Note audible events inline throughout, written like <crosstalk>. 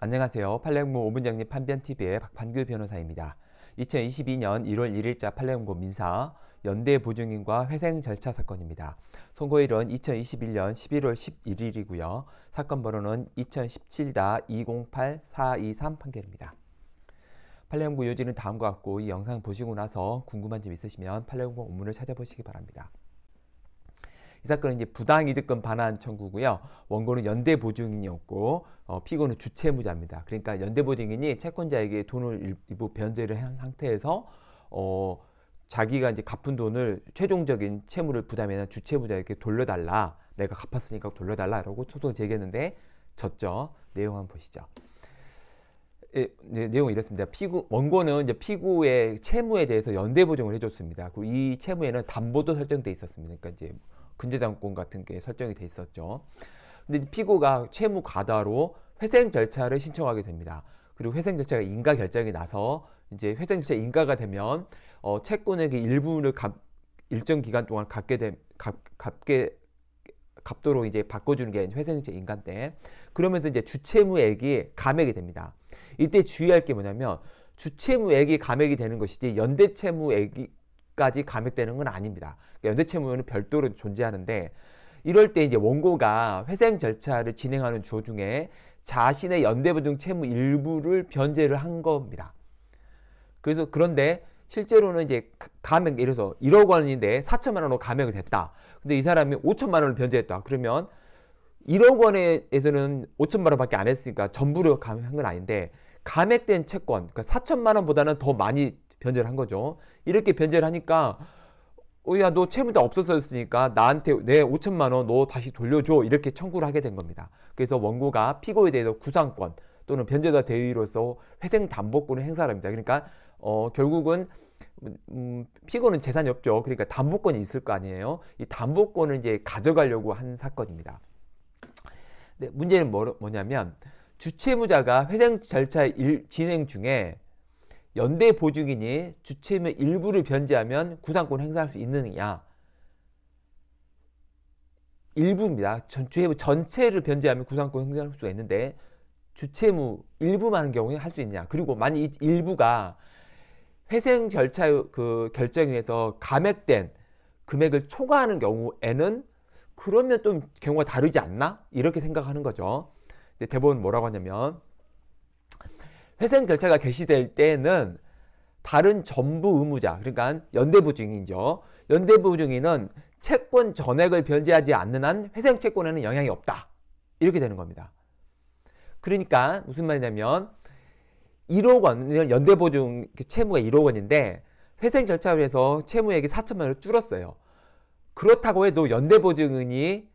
안녕하세요. 판례연구 5분 정리 판변TV의 박판규 변호사입니다. 2022년 1월 1일자 판례연구 민사 연대 보증인과 회생 절차 사건입니다. 선고일은 2021년 11월 11일이고요. 사건 번호는 2017-208423 판결입니다. 판례연구 요지는 다음과 같고 이 영상 보시고 나서 궁금한 점 있으시면 판례연구 원문을 찾아보시기 바랍니다. 이 사건은 이제 부당이득금 반환 청구고요. 원고는 연대보증인이었고 어, 피고는 주채무자입니다. 그러니까 연대보증인이 채권자에게 돈을 일부 변제를 한 상태에서 어, 자기가 이제 갚은 돈을 최종적인 채무를 부담해는 주채무자에게 돌려달라. 내가 갚았으니까 돌려달라라고 소송을 제기했는데 졌죠. 내용 한번 보시죠. 예, 네, 내용이 이렇습니다. 피고 원고는 이제 피고의 채무에 대해서 연대 보증을 해줬습니다. 그리고 이 채무에는 담보도 설정돼 있었습니다. 그러니까 이제 근저당권 같은 게 설정이 돼 있었죠. 근데 피고가 채무 과다로 회생 절차를 신청하게 됩니다. 그리고 회생 절차가 인가 결정이 나서 이제 회생 절차 인가가 되면 어, 채권에게 일부를 갚, 일정 기간 동안 갚게 된 갚, 게 갚도록 이제 바꿔주는 게 회생세 인간때 그러면서 이제 주채무액이 감액이 됩니다. 이때 주의할 게 뭐냐면 주채무액이 감액이 되는 것이지 연대채무액까지 감액되는 건 아닙니다. 그러니까 연대채무는 별도로 존재하는데 이럴 때 이제 원고가 회생 절차를 진행하는 도중에 자신의 연대보증 채무 일부를 변제를 한 겁니다. 그래서 그런데 실제로는 이제 감액 예를 들어서 1억 원인데 4천만 원으로 감액을 했다. 근데 이 사람이 5천만 원을 변제했다. 그러면 1억 원에서는 5천만 원밖에 안 했으니까 전부를 감액한 건 아닌데 감액된 채권, 그러니까 4천만 원보다는 더 많이 변제를 한 거죠. 이렇게 변제를 하니까 야너 채무자 없었으니까 나한테 내 5천만 원 너 다시 돌려줘 이렇게 청구를 하게 된 겁니다. 그래서 원고가 피고에 대해서 구상권 또는 변제자 대위로서 회생담보권을 행사 합니다. 그러니까 어, 결국은 음, 음, 피고는 재산이 없죠. 그러니까 담보권이 있을 거 아니에요. 이 담보권을 이제 가져가려고 한 사건입니다. 네, 문제는 뭐, 뭐냐면 주채무자가 회생 절차 일, 진행 중에 연대 보증인이 주체임의 일부를 변제하면 구상권 행사할 수 있느냐? 일부입니다. 전주의 전체를 변제하면 구상권 행사할 수가 있는데 주채무 일부만 하 경우에 할 수 있냐? 그리고 만약 이 일부가 회생 절차 그 결정에 의해서 감액된 금액을 초과하는 경우에는 그러면 좀 경우가 다르지 않나? 이렇게 생각하는 거죠. 근데 대법원 뭐라고 하냐면 회생 절차가 개시될 때는 다른 전부 의무자, 그러니까 연대부 증인이죠. 연대부 증인은 채권 전액을 변제하지 않는 한 회생 채권에는 영향이 없다. 이렇게 되는 겁니다. 그러니까 무슨 말이냐면 1억 원 연대보증 그 채무가 1억 원인데 회생 절차를 해서 채무액이 4천만 원을 줄었어요. 그렇다고 해도 연대보증인이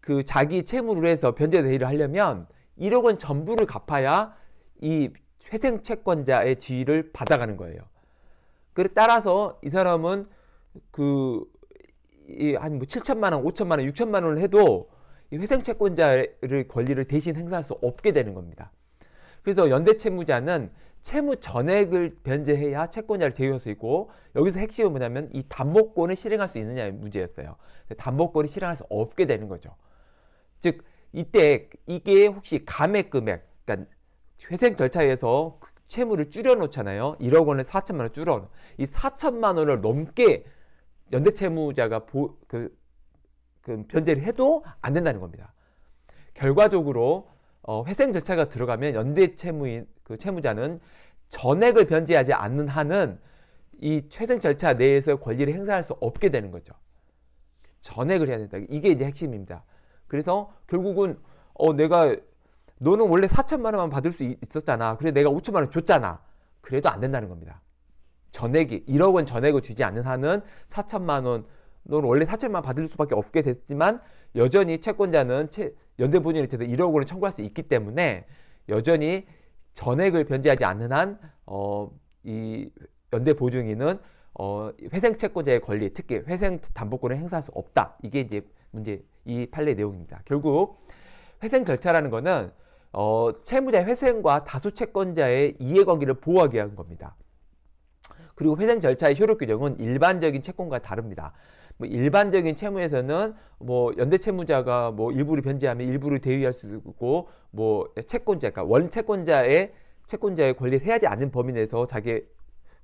그 자기 채무를 해서 변제 대의를 하려면 1억 원 전부를 갚아야 이 회생 채권자의 지위를 받아가는 거예요. 그래 따라서 이 사람은 그한뭐 7천만 원, 5천만 원, 6천만 원을 해도 이 회생 채권자의 권리를 대신 행사할 수 없게 되는 겁니다. 그래서 연대 채무자는 채무 전액을 변제해야 채권자를 대우할 수 있고 여기서 핵심은 뭐냐면 이 담보권을 실행할 수 있느냐의 문제였어요. 담보권을 실행할 수 없게 되는 거죠. 즉 이때 이게 혹시 감액 금액 그러니까 회생 절차에서 채무를 줄여놓잖아요. 1억 원에 4천만 원 줄여. 이 4천만 원을 넘게 연대 채무자가 보, 그, 그 변제를 해도 안 된다는 겁니다. 결과적으로 어, 회생 절차가 들어가면 연대 채무인 그 채무자는 전액을 변제하지 않는 한은 이 회생 절차 내에서 권리를 행사할 수 없게 되는 거죠. 전액을 해야 된다. 이게 이제 핵심입니다. 그래서 결국은 어, 내가 너는 원래 4천만 원만 받을 수 있었잖아. 그래 내가 5천만 원 줬잖아. 그래도 안 된다는 겁니다. 전액이 1억 원 전액을 주지 않는 한은 4천만 원 너는 원래 4천만 원 받을 수밖에 없게 됐지만 여전히 채권자는 채, 연대 본인한테도 1억 원을 청구할 수 있기 때문에 여전히 전액을 변제하지 않는 한, 어, 이 연대 보증인은, 어, 회생 채권자의 권리, 특히 회생 담보권을 행사할 수 없다. 이게 이제 문제, 이 판례 내용입니다. 결국, 회생 절차라는 거는 어, 채무자의 회생과 다수 채권자의 이해관계를 보호하게한 겁니다. 그리고 회생 절차의 효력 규정은 일반적인 채권과 다릅니다. 뭐 일반적인 채무에서는 뭐 연대 채무자가 뭐 일부를 변제하면 일부를 대위할 수 있고 뭐 채권자 그러니까 원 채권자의 채권자의 권리를 해야지 않는 범위 내에서 자기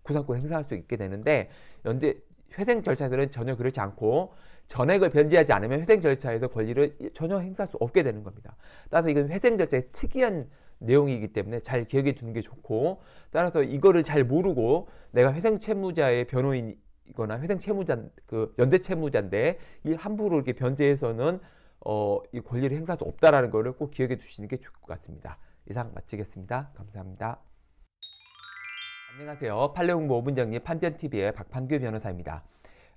구상권을 행사할 수 있게 되는데 연대 회생 절차들은 전혀 그렇지 않고 전액을 변제하지 않으면 회생 절차에서 권리를 전혀 행사할 수 없게 되는 겁니다. 따라서 이건 회생 절차의 특이한 내용이기 때문에 잘 기억해 두는 게 좋고 따라서 이거를 잘 모르고 내가 회생 채무자의 변호인이거나 회생 채무자 그 연대 채무자인데 이 함부로 이렇게 변제해서는 어, 이 권리를 행사할 수 없다라는 거를 꼭 기억해 두시는 게 좋을 것 같습니다. 이상 마치겠습니다. 감사합니다. 안녕하세요. 판례홍보 5분정리 판변TV의 박판규 변호사입니다.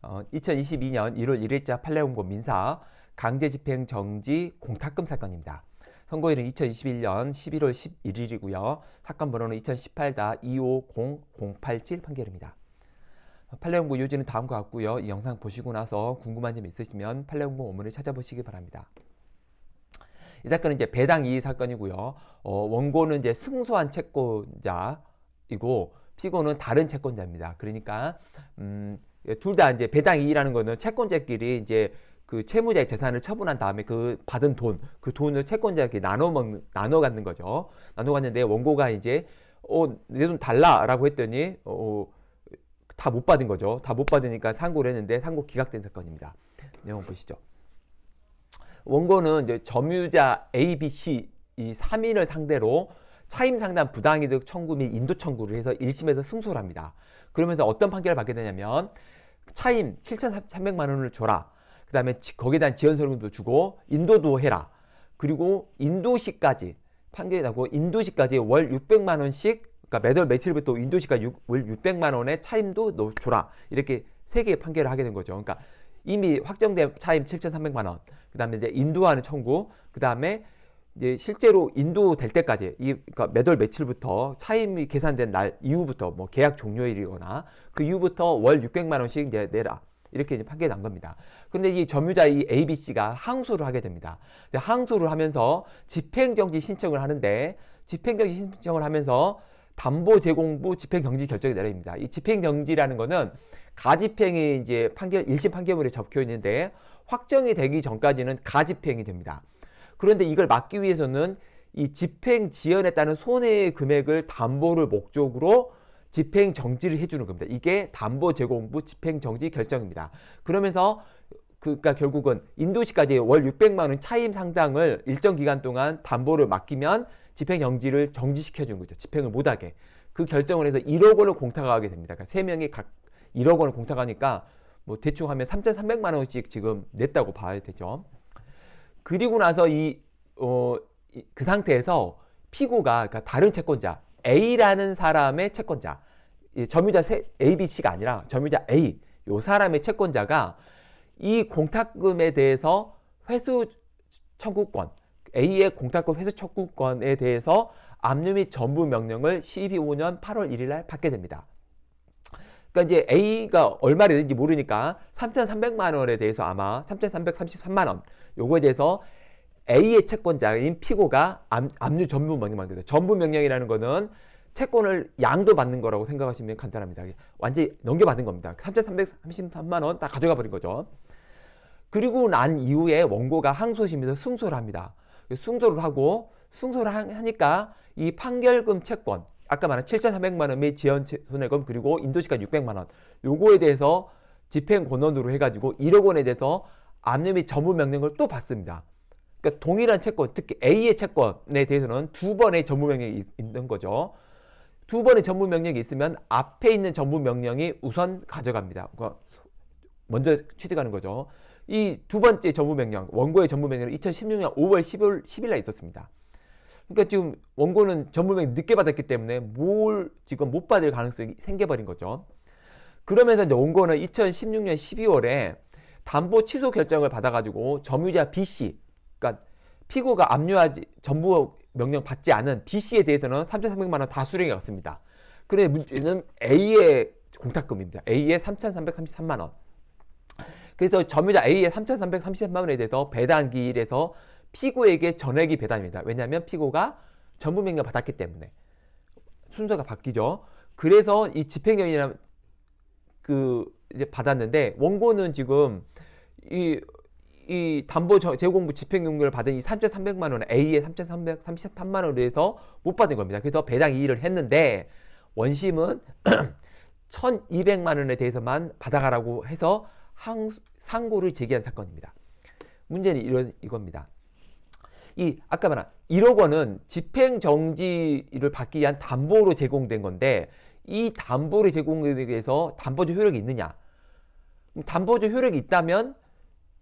2022년 1월 1일자 팔레공고 민사 강제집행정지 공탁금 사건입니다. 선고일은 2021년 11월 11일이고요. 사건 번호는 2018-250087 판결입니다. 판례연구 요지는 다음과 같고요. 이 영상 보시고 나서 궁금한 점 있으시면 판례연구 원문을 찾아보시기 바랍니다. 이 사건은 이제 배당 이의 사건이고요. 어, 원고는 이제 승소한 채권자이고 피고는 다른 채권자입니다. 그러니까 음, 예, 둘다 이제 배당 이익이라는 거는 채권자끼리 이제 그 채무자의 재산을 처분한 다음에 그 받은 돈, 그 돈을 채권자에게 나눠 먹는, 나눠 갖는 거죠. 나눠 갖는데 원고가 이제, 어, 내 돈 달라라고 했더니, 어, 어 다 못 받은 거죠. 다 못 받으니까 상고를 했는데 상고 기각된 사건입니다. 내용 보시죠. 원고는 이제 점유자 A, B, C 이 3인을 상대로 차임 상담 부당이득 청구 및 인도 청구를 해서 1심에서 승소를 합니다. 그러면서 어떤 판결을 받게 되냐면 차임 7,300만 원을 줘라. 그 다음에 거기에 대한 지원 서금도 주고 인도도 해라. 그리고 인도시까지 판결이 나고 인도시까지 월 600만 원씩 그러니까 매달 며칠부터 인도시까지 6, 월 600만 원의 차임도 줘라. 이렇게 세 개의 판결을 하게 된 거죠. 그러니까 이미 확정된 차임 7,300만 원. 그다음에 인도하는 청구. 그다음에 이제 실제로 인도될 때까지 이 그러니까 매달 며칠부터 차임이 계산된 날 이후부터 뭐 계약 종료일이거나 그 이후부터 월 600만 원씩 이 내라. 이렇게 이제 판결이 난 겁니다. 근데 이 점유자 이 ABC가 항소를 하게 됩니다. 항소를 하면서 집행정지 신청을 하는데 집행정지 신청을 하면서 담보 제공부 집행정지 결정이 내립니다. 이 집행정지라는 거는 가집행이 이제 판결, 일심 판결물에 적혀 있는데 확정이 되기 전까지는 가집행이 됩니다. 그런데 이걸 막기 위해서는 이 집행 지연에 따른 손해 금액을 담보를 목적으로 집행 정지를 해주는 겁니다. 이게 담보 제공부 집행 정지 결정입니다. 그러면서 그, 그러니까 결국은 인도시까지 월 600만 원 차임 상당을 일정 기간 동안 담보를 맡기면 집행 정지를 정지시켜 주는 거죠. 집행을 못하게. 그 결정을 해서 1억 원을 공탁하게 됩니다. 그러니까 세명이각 1억 원을 공탁하니까 뭐 대충 하면 3,300만 원씩 지금 냈다고 봐야 되죠. 그리고 나서 이, 어, 그 상태에서 피고가 그러니까 다른 채권자 A라는 사람의 채권자 점유자 A, B, C가 아니라 점유자 A 요 사람의 채권자가 이 공탁금에 대해서 회수 청구권 A의 공탁금 회수 청구권에 대해서 압류 및 전부 명령을 12.5년 8월 1일 날 받게 됩니다. 그러니까 이제 A가 얼마를 되는지 모르니까 3,300만 원에 대해서 아마 3,333만 원 요거에 대해서 A의 채권자인 피고가 압, 압류 전부 명령만 전부 명령이라는 거는 채권을 양도 받는 거라고 생각하시면 간단합니다. 완전히 넘겨받은 겁니다. 3,333만 원 다 가져가 버린 거죠. 그리고 난 이후에 원고가 항소심에서 승소를 합니다. 승소를 하고 승소를 하니까 이 판결금 채권, 아까 말한 7 3 0 0만원 및 지연 손해금 그리고 인도시가 600만 원 요거에 대해서 집행 권원으로 해가지고 1억 원에 대해서 압류 및 전부 명령을 또 받습니다. 그러니까 동일한 채권, 특히 A의 채권에 대해서는 두 번의 전부 명령이 있는 거죠. 두 번의 전부 명령이 있으면 앞에 있는 전부 명령이 우선 가져갑니다. 그러니까 먼저 취득하는 거죠. 이 두 번째 전부 명령, 원고의 전부 명령은 2016년 5월 10일, 10일 날 있었습니다. 그러니까 지금 원고는 전부 명령 늦게 받았기 때문에 뭘 지금 못 받을 가능성이 생겨버린 거죠. 그러면서 이제 원고는 2016년 12월에 담보 취소 결정을 받아가지고 점유자 B씨, 그러니까 피고가 압류하지 전부 명령 받지 않은 B씨에 대해서는 3,300만 원 다수령이없습니다 그런데 문제는 A의 공탁금입니다. A의 3,333만 원. 그래서 점유자 A의 3,333만 원에 대해서 배당 기일에서 피고에게 전액이 배당입니다. 왜냐하면 피고가 전부 명령 받았기 때문에 순서가 바뀌죠. 그래서 이집행 그 이제 받았는데 원고는 지금 이, 이 담보 재공부 집행용료를 받은 이 3,300만 원 A의 3,333만 원에 대해서 못 받은 겁니다. 그래서 배당 이의를 했는데 원심은 1,200만 <clears throat> 원에 대해서만 받아가라고 해서 항 상고를 제기한 사건입니다. 문제는 이런 이겁니다. 이 아까 말한 1억 원은 집행 정지를 받기 위한 담보로 제공된 건데 이 담보를 제공되기 위해서 담보적 효력이 있느냐? 담보적 효력이 있다면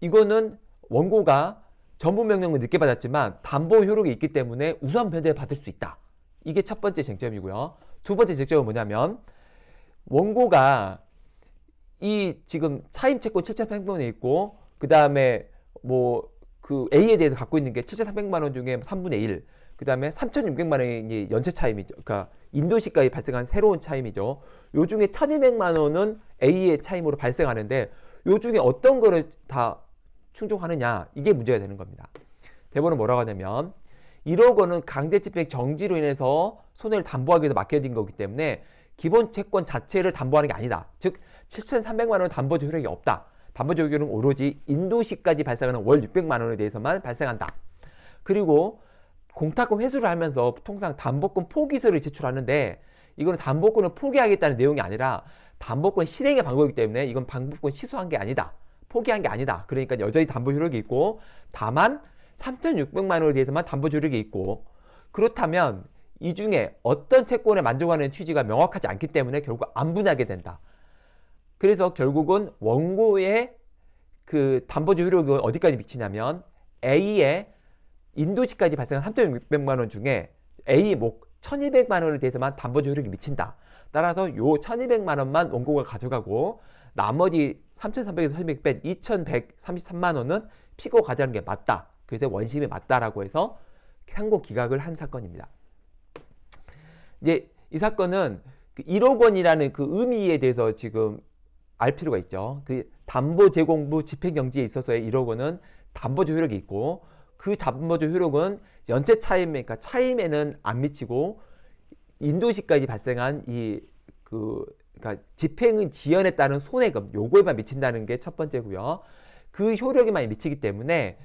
이거는 원고가 전부 명령을 늦게 받았지만 담보 효력이 있기 때문에 우선 변제를 받을 수 있다. 이게 첫 번째 쟁점이고요. 두 번째 쟁점은 뭐냐면 원고가 이 지금 차임 채권 7,300만 원 있고 그다음에 뭐 그 A에 대해서 갖고 있는 게 7,300만 원 중에 3분의 1 그다음에 3,600만 원이 연체 차임이죠. 그러니까 인도 시가에 발생한 새로운 차임이죠. 요 중에 1,200만 원은 A의 차임으로 발생하는데 요 중에 어떤 거를 다 충족하느냐 이게 문제가 되는 겁니다. 대본은 뭐라고 하냐면 1억 원은 강제 집행 정지로 인해서 손해를 담보하기 위해서 맡겨진 거기 때문에 기본 채권 자체를 담보하는 게 아니다. 즉 7,300만 원은 담보조 효력이 없다. 담보조 효력은 오로지 인도시까지 발생하는 월 600만 원에 대해서만 발생한다. 그리고 공탁금 회수를 하면서 통상 담보권 포기서를 제출하는데 이거는 담보권을 포기하겠다는 내용이 아니라 담보권 실행의 방법이기 때문에 이건 담보권 취소한 게 아니다. 포기한 게 아니다. 그러니까 여전히 담보 효력이 있고 다만 3,600만 원에 대해서만 담보 효력이 있고 그렇다면 이 중에 어떤 채권에 만족하는 취지가 명확하지 않기 때문에 결국 안 분하게 된다. 그래서 결국은 원고의 그 담보주 효력은 어디까지 미치냐면 A의 인도시까지 발생한 3,600만 원 중에 A 목 1,200만 원에 대해서만 담보조 효력이 미친다. 따라서 요 1,200만 원만 원고가 가져가고 나머지 3,300에서 1,200 뺀 2,133만 원은 피고 가져가는 게 맞다. 그래서 원심이 맞다라고 해서 상고 기각을 한 사건입니다. 이제 이 사건은 그 1억 원이라는 그 의미에 대해서 지금 알 필요가 있죠. 그 담보 제공부 집행경지에 있어서의 1억 원은 담보조 효력이 있고 그 자본보조 효력은 연체 차임이니까 그러니까 차임에는 안 미치고 인도시까지 발생한 이 그 그러니까 집행의 지연에 따른 손해금 요거에만 미친다는 게 첫 번째고요. 그 효력에만 미치기 때문에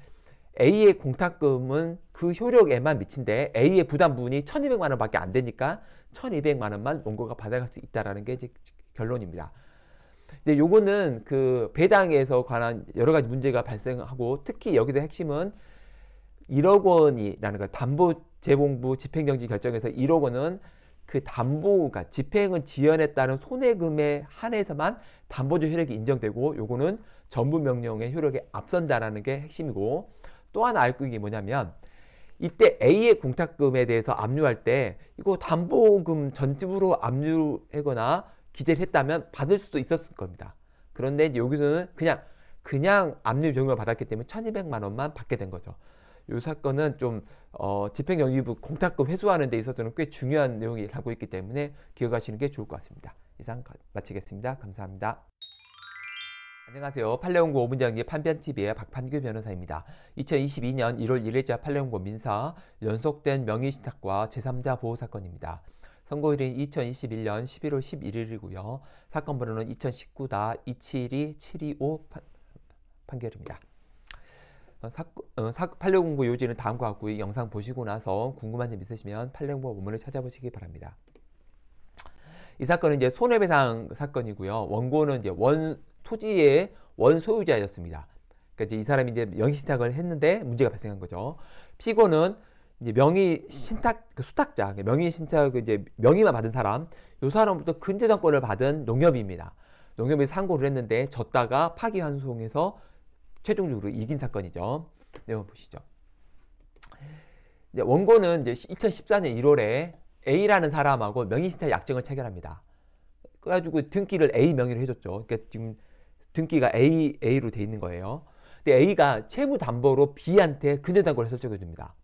A의 공탁금은 그 효력에만 미친데 A의 부담분이 천이백만 원밖에 안 되니까 천이백만 원만 원고가 받아갈 수 있다라는 게 이제 결론입니다. 근데 요거는 그 배당에서 관한 여러 가지 문제가 발생하고 특히 여기서 핵심은 1억 원이라는 거 담보 재봉부 집행정지 결정에서 1억 원은 그 담보가 집행은 지연에 따른 손해금에 한해서만 담보조 효력이 인정되고 요거는 전부 명령의 효력에 앞선다라는 게 핵심이고 또 하나 알고 이게 뭐냐면 이때 A의 공탁금에 대해서 압류할 때 이거 담보금 전집으로 압류하거나 기재를 했다면 받을 수도 있었을 겁니다. 그런데 여기서는 그냥 그냥 압류 비용을 받았기 때문에 1 2 0 0만 원만 받게 된 거죠. 이 사건은 좀 어, 집행영위부 공탁금 회수하는 데 있어서는 꽤 중요한 내용이라고 있기 때문에 기억하시는 게 좋을 것 같습니다. 이상 가, 마치겠습니다. 감사합니다. 안녕하세요. 판례연구 5분장기 판변TV의 박판규 변호사입니다. 2022년 1월 1일자 판례연구 민사 연속된 명의신탁과 제3자 보호 사건입니다. 선고일인 2021년 11월 11일이고요. 사건 번호는 2 0 1 9 272-725 판결입니다. 어, 사, 어, 사, 8 6 0 요지는 다음과 같고 이 영상 보시고 나서 궁금한 점 있으시면 8609본문을 찾아보시기 바랍니다. 이 사건은 이제 손해배상 사건이고요. 원고는 이제 원 토지의 원 소유자였습니다. 그러니까 이제 이 사람이 이제 명의 신탁을 했는데 문제가 발생한 거죠. 피고는 이제 명의 신탁 그 수탁자, 그러니까 명의 신탁 이제 명의만 받은 사람, 요 사람부터 근저당권을 받은 농협입니다. 농협이 상고를 했는데 졌다가 파기환송해서 최종적으로 이긴 사건이죠. 내용 네, 보시죠. 이제 원고는 이제 2014년 1월에 A라는 사람하고 명의신탁 약정을 체결합니다. 그래가지고 등기를 A 명의로 해줬죠. 그러니까 지금 등기가 A, A로 돼 있는 거예요. 근데 A가 채무담보로 B한테 근대당권을 설정해줍니다.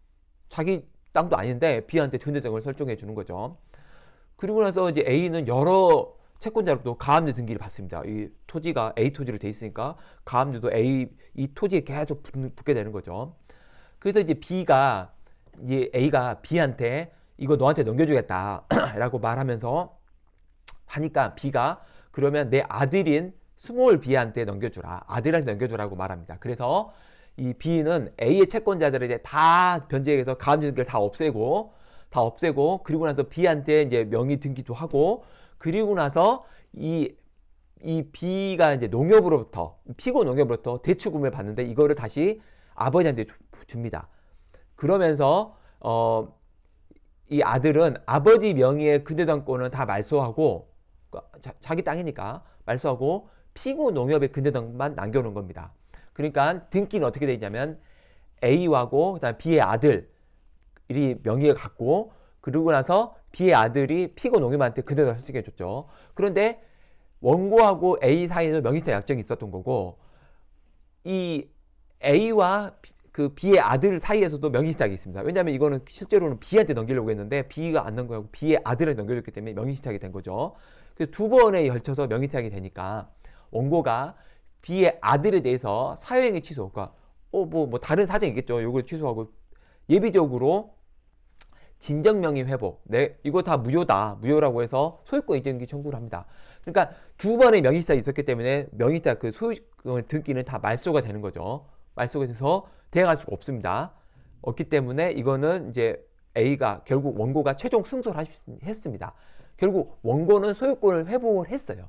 자기 땅도 아닌데 B한테 근대당권을 설정해주는 거죠. 그리고 나서 이제 A는 여러 채권자로부터 가압류 등기를 받습니다. 이 토지가 A 토지로 돼 있으니까 가압류도 A 이 토지에 계속 붙, 게 되는 거죠. 그래서 이제 B가 이 A가 B한테 이거 너한테 넘겨주겠다라고 <clears throat> 말하면서 하니까 B가 그러면 내 아들인 스몰 B한테 넘겨주라 아들한테 넘겨주라고 말합니다. 그래서 이 B는 A의 채권자들을 이제 다 변제해서 가압류 등기를 다 없애고 다 없애고 그리고 나서 B한테 이제 명의 등기도 하고 그리고 나서 이, 이 B가 이제 농협으로부터, 피고 농협으로부터 대출금을 받는데 이거를 다시 아버지한테 줍니다. 그러면서, 어, 이 아들은 아버지 명의의 근대당권은 다 말소하고, 그 자, 기 땅이니까 말소하고, 피고 농협의 근대당만 남겨놓은 겁니다. 그러니까 등기는 어떻게 되어 있냐면, A하고, 그 다음 B의 아들, 이 명의를 갖고, 그러고 나서 B의 아들이 피고 농임한테 그대로 소식해 줬죠. 그런데 원고하고 A 사이에도 명의사 약정이 있었던 거고 이 A와 그 B의 아들 사이에서도 명의시탁이 있습니다. 왜냐하면 이거는 실제로는 B한테 넘기려고 했는데 B가 안 넘겨고 B의 아들을 넘겨줬기 때문에 명의시탁이 된 거죠. 그두 번에 걸쳐서 명의시탁이 되니까 원고가 B의 아들에 대해서 사회행위 취소, 그러니까 어뭐뭐 뭐 다른 사정이겠죠. 있 요걸 취소하고 예비적으로 진정 명의 회복. 네, 이거 다 무효다. 무효라고 해서 소유권 이전기 청구를 합니다. 그러니까 두 번의 명의사 있었기 때문에 명의사 그 소유권 등기는 다 말소가 되는 거죠. 말소가 돼서 대응할 수가 없습니다. 없기 때문에 이거는 이제 A가 결국 원고가 최종 승소를 했습니다. 결국 원고는 소유권을 회복을 했어요.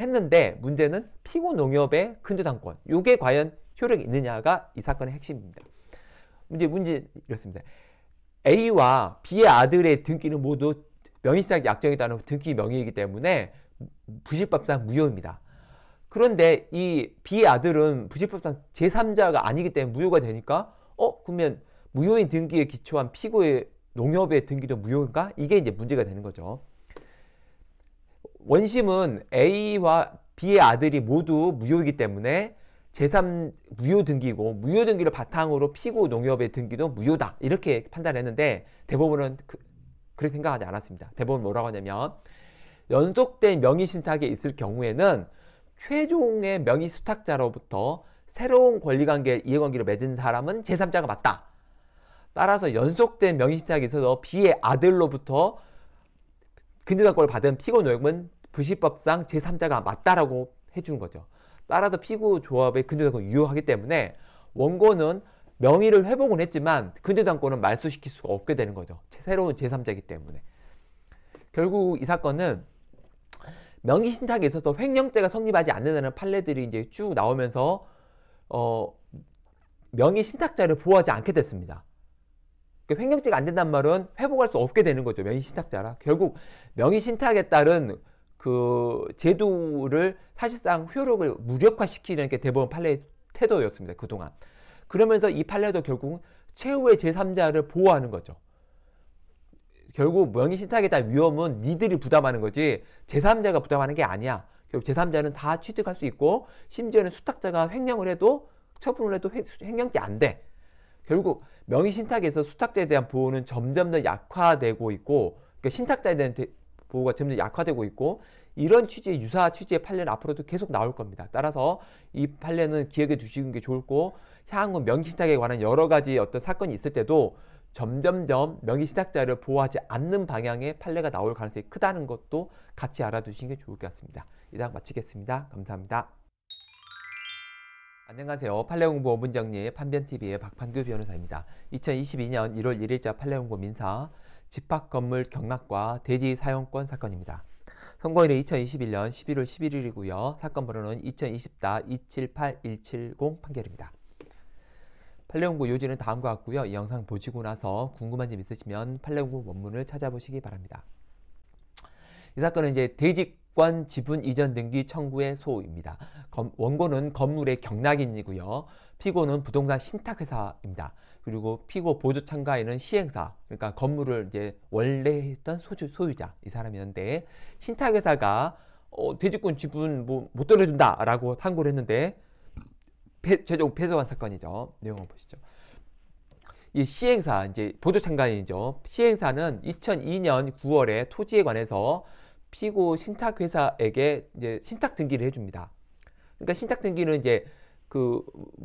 했는데 문제는 피고 농협의 근저당권. 이게 과연 효력이 있느냐가 이 사건의 핵심입니다. 문제 문제 이렇습니다. A와 B의 아들의 등기는 모두 명의상 약정이따는 등기 명의이기 때문에 부실법상 무효입니다. 그런데 이 B의 아들은 부실법상 제3자가 아니기 때문에 무효가 되니까 어 그러면 무효인 등기에 기초한 피고의 농협의 등기도 무효인가? 이게 이제 문제가 되는 거죠. 원심은 A와 B의 아들이 모두 무효이기 때문에 제3 무효 등기고 무효 등기를 바탕으로 피고 농협의 등기도 무효다 이렇게 판단했는데 대법원은 그, 그 렇게 생각하지 않았습니다. 대법원 뭐라고 하냐면 연속된 명의 신탁에 있을 경우에는 최종의 명의 수탁자로부터 새로운 권리관계 이해관계를 맺은 사람은 제3자가 맞다. 따라서 연속된 명의 신탁이 있어서 B의 아들로부터 근저당권을 받은 피고 농협은 부시법상 제3자가 맞다라고 해주는 거죠. 따라서 피구 조합의 근저당권 이 유효하기 때문에 원고는 명의를 회복은 했지만 근저당권은 말소시킬 수가 없게 되는 거죠. 새로운 제3자이기 때문에. 결국 이 사건은 명의 신탁에 있어서 횡령죄가 성립하지 않는다는 판례들이 이제 쭉 나오면서 어 명의 신탁자를 보호하지 않게 됐습니다. 그러니까 횡령죄가 안된단 말은 회복할 수 없게 되는 거죠. 명의 신탁자라. 결국 명의 신탁에 따른 그 제도를 사실상 효력을 무력화시키는 게 대법원 판례의 태도였습니다. 그동안. 그러면서 이 판례도 결국 최후의 제3자를 보호하는 거죠. 결국 명의 신탁에 대한 위험은 니들이 부담하는 거지 제3자가 부담하는 게 아니야. 결국 제3자는 다 취득할 수 있고 심지어는 수탁자가 횡령을 해도 처분을 해도 횡령죄 안 돼. 결국 명의 신탁에서 수탁자에 대한 보호는 점점 더 약화되고 있고 그러니까 신탁자에 대한 보호가 점점 약화되고 있고 이런 취지의 유사 취지의 판례는 앞으로도 계속 나올 겁니다. 따라서 이 판례는 기억해 두시는 게 좋을고 향후 명시신탁에 관한 여러 가지 어떤 사건이 있을 때도 점점점 명의신탁자를 보호하지 않는 방향의 판례가 나올 가능성이 크다는 것도 같이 알아두시는 게 좋을 것 같습니다. 이상 마치겠습니다. 감사합니다. 안녕하세요. 판례공부 원문정리의 판변TV의 박판규 변호사입니다. 2022년 1월 1일자 판례공부 민사 집합 건물 경락과 대지 사용권 사건입니다. 선거일은 2021년 11월 11일이고요. 사건 번호는 2020-278170 판결입니다. 팔레온고 요지는 다음과 같고요. 이 영상 보시고 나서 궁금한 점 있으시면 팔레온고 원문을 찾아보시기 바랍니다. 이 사건은 이제 대직권 지분 이전 등기 청구의 소입니다. 원고는 건물의 경락인이고요. 피고는 부동산 신탁회사입니다. 그리고 피고 보조 참가인은 시행사 그러니까 건물을 이제 원래 했던 소주, 소유자 이 사람이었는데 신탁회사가 어, 대주권 지분 뭐못 돌려준다라고 상고를 했는데 폐, 최종 패소한 사건이죠. 내용을 보시죠. 이 시행사 이제 보조 참가인이죠. 시행사는 2002년 9월에 토지에 관해서 피고 신탁 회사에게 이제 신탁 등기를 해줍니다. 그러니까 신탁 등기는 이제 그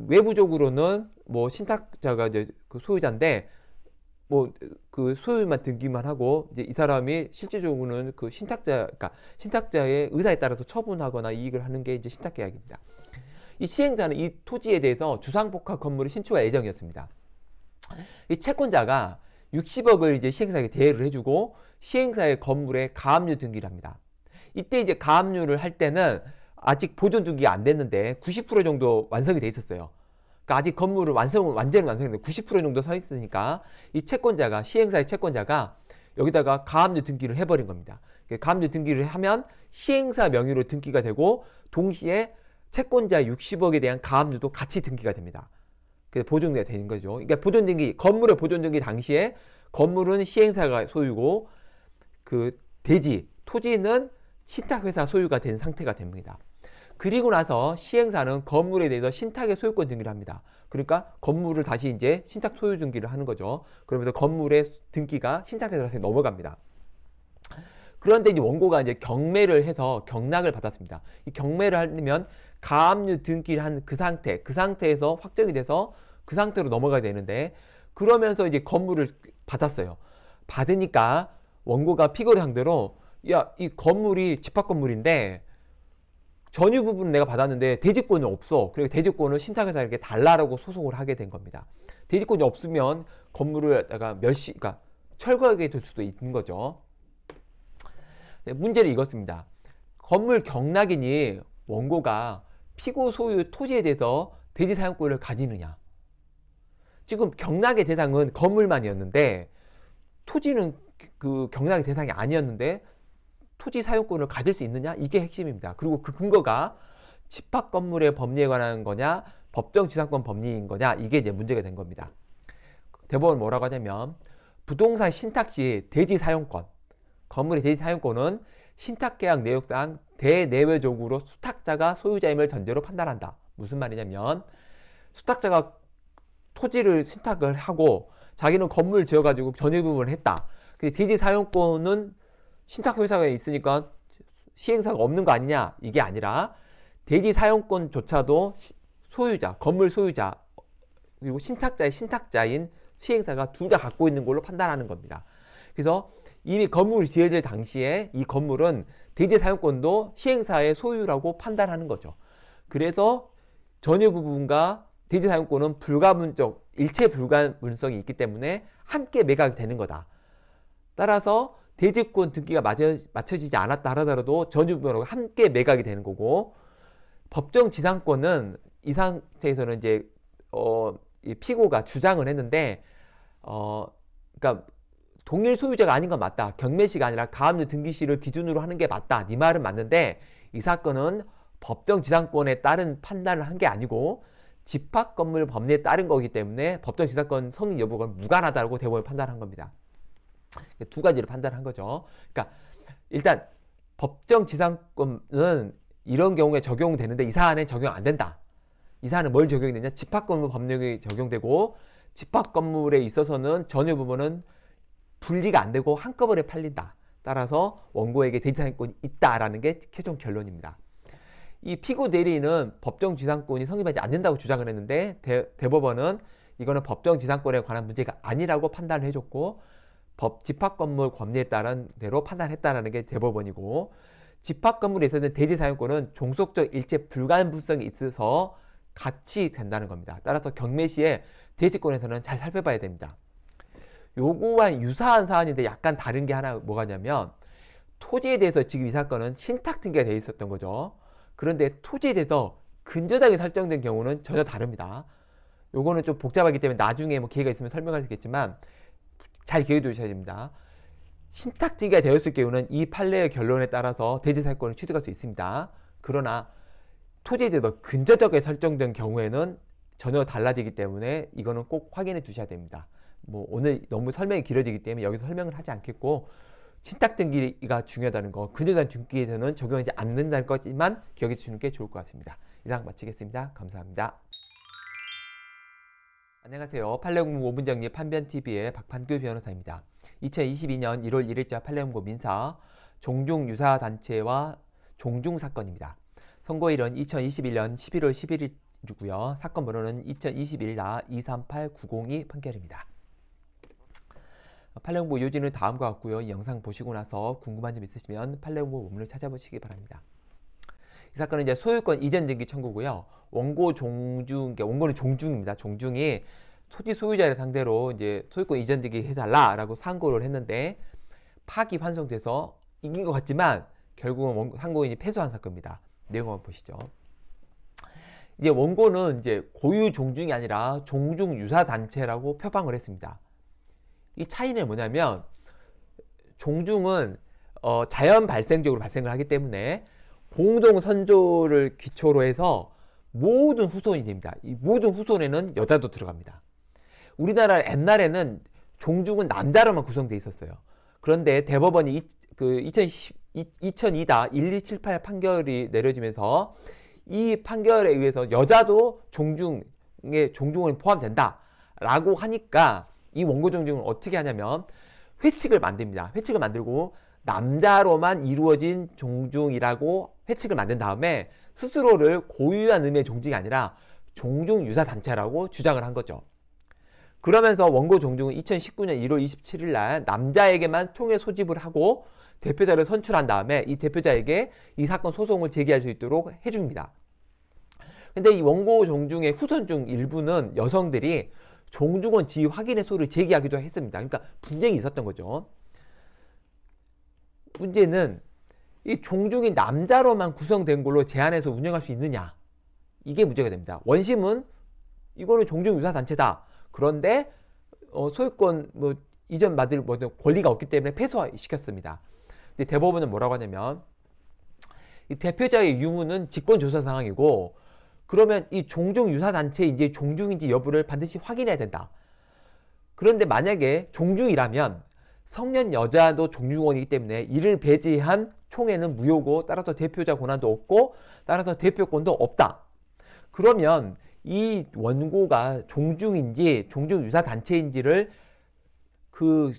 외부적으로는 뭐 신탁자가 이제 그 소유자인데 뭐 그 소유만 등기만 하고 이제 이 사람이 실제적으로는 그 신탁자 그러니까 신탁자의 의사에 따라서 처분하거나 이익을 하는 게 이제 신탁계약입니다. 이 시행자는 이 토지에 대해서 주상복합 건물을 신축할 예정이었습니다. 이 채권자가 60억을 이제 시행사에게 대여를 해주고 시행사의 건물에 가압류 등기를 합니다. 이때 이제 가압류를 할 때는 아직 보존 중기가 안 됐는데 90% 정도 완성이 돼 있었어요. 그러니까 아직 건물을 완성 완전히 완성했는데 90% 정도 서 있으니까 이 채권자가 시행사의 채권자가 여기다가 가압류 등기를 해버린 겁니다. 그러니까 가압류 등기를 하면 시행사 명의로 등기가 되고 동시에 채권자 60억에 대한 가압류도 같이 등기가 됩니다. 그래서 보존이 되는 거죠. 그러니까 보존 등기 건물의 보존 등기 당시에 건물은 시행사가 소유고 그 대지 토지는 신탁회사 소유가 된 상태가 됩니다. 그리고 나서 시행사는 건물에 대해서 신탁의 소유권 등기를 합니다. 그러니까 건물을 다시 이제 신탁 소유 등기를 하는 거죠. 그러면서 건물의 등기가 신탁회사한테 넘어갑니다. 그런데 이제 원고가 이제 경매를 해서 경락을 받았습니다. 이 경매를 하면 려 가압류 등기를 한 그 상태, 그 상태에서 확정이 돼서 그 상태로 넘어가야 되는데 그러면서 이제 건물을 받았어요. 받으니까 원고가 피고를 상대로 야, 이 건물이 집합 건물인데 전유 부분 은 내가 받았는데 대지권이 없어. 그리고 그러니까 대지권을 신탁회사에게 달라라고 소송을 하게 된 겁니다. 대지권이 없으면 건물을 다가 몇 시, 그러니까 철거하게 될 수도 있는 거죠. 네, 문제는 이것입니다. 건물 경락인이 원고가 피고 소유 토지에 대해서 대지 사용권을 가지느냐. 지금 경락의 대상은 건물만이었는데 토지는 그 경락의 대상이 아니었는데 토지 사용권을 가질 수 있느냐 이게 핵심입니다. 그리고 그 근거가 집합 건물의 법리에 관한 거냐 법정 지상권 법리인 거냐 이게 이제 문제가 된 겁니다. 대법원 뭐라고 하냐면 부동산 신탁 시 대지 사용권 건물의 대지 사용권은 신탁 계약 내역상 대내외적으로 수탁자가 소유자임을 전제로 판단한다. 무슨 말이냐면 수탁자가 토지를 신탁을 하고 자기는 건물 지어가지고 전유부분을 했다. 근데 대지 사용권은 신탁 회사가 있으니까 시행사가 없는 거 아니냐 이게 아니라 대지 사용권조차도 소유자, 건물 소유자 그리고 신탁자의 신탁자인 시행사가 둘 다 갖고 있는 걸로 판단하는 겁니다. 그래서 이미 건물이 지어질 당시에 이 건물은 대지 사용권도 시행사의 소유라고 판단하는 거죠. 그래서 전유 그 부분과 대지 사용권은 불가분적, 일체 불가분성이 있기 때문에 함께 매각이 되는 거다. 따라서 대지권 등기가 맞춰지지 않았다 하더라도 전주변호가 함께 매각이 되는 거고 법정 지상권은 이 상태에서는 이제 어, 피고가 주장을 했는데 어, 그러니까 동일 소유자가 아닌 건 맞다. 경매시가 아니라 가압류 등기시를 기준으로 하는 게 맞다. 이 말은 맞는데 이 사건은 법정 지상권에 따른 판단을 한 게 아니고 집합 건물 법리에 따른 거기 때문에 법정 지상권 성립 여부가 무관하다고 대법원이 판단한 겁니다. 두 가지로 판단한 거죠. 그러니까 일단 법정 지상권은 이런 경우에 적용되는데 이 사안에 적용 안 된다. 이 사안은 뭘 적용이 되냐? 집합건물 법령이 적용되고 집합건물에 있어서는 전유 부분은 분리가 안 되고 한꺼번에 팔린다. 따라서 원고에게 대지상권이 있다라는 게 최종 결론입니다. 이 피고 대리인은 법정 지상권이 성립하지 않는다고 주장을 했는데 대, 법원은 이거는 법정 지상권에 관한 문제가 아니라고 판단을 해줬고 법 집합 건물 법리에 따른 대로 판단했다는게 대법원이고 집합 건물에 있어서는 대지 사용권은 종속적 일체 불가능성이 있어서 같이 된다는 겁니다. 따라서 경매 시에 대지권에서는 잘 살펴봐야 됩니다. 요구와 유사한 사안인데 약간 다른 게 하나 뭐가냐면 토지에 대해서 지금 이 사건은 신탁 등기가 되어 있었던 거죠. 그런데 토지에 대해서 근저당이 설정된 경우는 전혀 다릅니다. 요거는 좀 복잡하기 때문에 나중에 뭐 기회가 있으면 설명할 수 있겠지만 잘 기회 두셔야됩니다 신탁지기가 되었을 경우는 이 판례의 결론에 따라서 대지사유권을 취득할 수 있습니다. 그러나 토지제도 근저적에 설정된 경우에는 전혀 달라지기 때문에 이거는 꼭 확인해 두셔야 됩니다. 뭐 오늘 너무 설명이 길어지기 때문에 여기서 설명을 하지 않겠고 신탁 등기가 중요하다는 거, 근저당 등기에서는 적용하지 않는다는 것만 기억해 주시는 게 좋을 것 같습니다. 이상 마치겠습니다. 감사합니다. 안녕하세요. 판례공부 5분 정리 판변TV의 박판규 변호사입니다. 2022년 1월 1일자 판례공부 민사 종중 유사단체와 종중 사건입니다. 선고일은 2021년 11월 11일이고요. 사건 번호는 2 0 2 1 238902 판결입니다. 판례공부 요지는 다음과 같고요. 이 영상 보시고 나서 궁금한 점 있으시면 판례공부 문을 찾아보시기 바랍니다. 이 사건은 이제 소유권 이전 등기 청구고요. 원고 종중, 그러니까 원고는 종중입니다. 종중이 토지 소유자를 상대로 이제 소유권 이전 등기 해달라라고 상고를 했는데 파기 환송돼서 이긴 것 같지만 결국은 상고인이 패소한 사건입니다. 내용 한번 보시죠. 이제 원고는 이제 고유 종중이 아니라 종중 유사 단체라고 표방을 했습니다. 이 차이는 뭐냐면 종중은 어, 자연 발생적으로 발생을 하기 때문에 공동 선조를 기초로 해서 모든 후손이 됩니다. 이 모든 후손에는 여자도 들어갑니다. 우리나라 옛날에는 종족은 남자로만 구성되어 있었어요. 그런데 대법원이 그2 0 0 2다1278 판결이 내려지면서 이 판결에 의해서 여자도 종중에 종종은 포함된다 라고 하니까 이 원고 종중을 어떻게 하냐면 회칙을 만듭니다. 회칙을 만들고 남자로만 이루어진 종중이라고 회칙을 만든 다음에 스스로를 고유한 의미의 종중이 아니라 종중 유사 단체라고 주장을 한 거죠. 그러면서 원고 종중은 2019년 1월 27일 날 남자에게만 총회 소집을 하고 대표자를 선출한 다음에 이 대표자에게 이 사건 소송을 제기할 수 있도록 해줍니다. 근데 이 원고 종중의 후손 중 일부는 여성들이 종중원 지휘 확인의 소를 제기하기도 했습니다. 그러니까 분쟁이 있었던 거죠. 문제는 이 종중이 남자로만 구성된 걸로 제한해서 운영할 수 있느냐 이게 문제가 됩니다. 원심은 이거는 종중 유사 단체다. 그런데 어, 소유권 뭐 이전 받을 뭐 권리가 없기 때문에 폐소시켰습니다. 근데 대법원은 뭐라고 하냐면 이 대표자의 유무는 직권 조사 상황이고 그러면 이 종중 유사 단체 이제 종중인지 여부를 반드시 확인해야 된다. 그런데 만약에 종중이라면 성년 여자도 종류원이기 때문에 이를 배제한 총회는 무효고 따라서 대표자 권한도 없고 따라서 대표권도 없다. 그러면 이 원고가 종중인지 종중 유사 단체인지를 그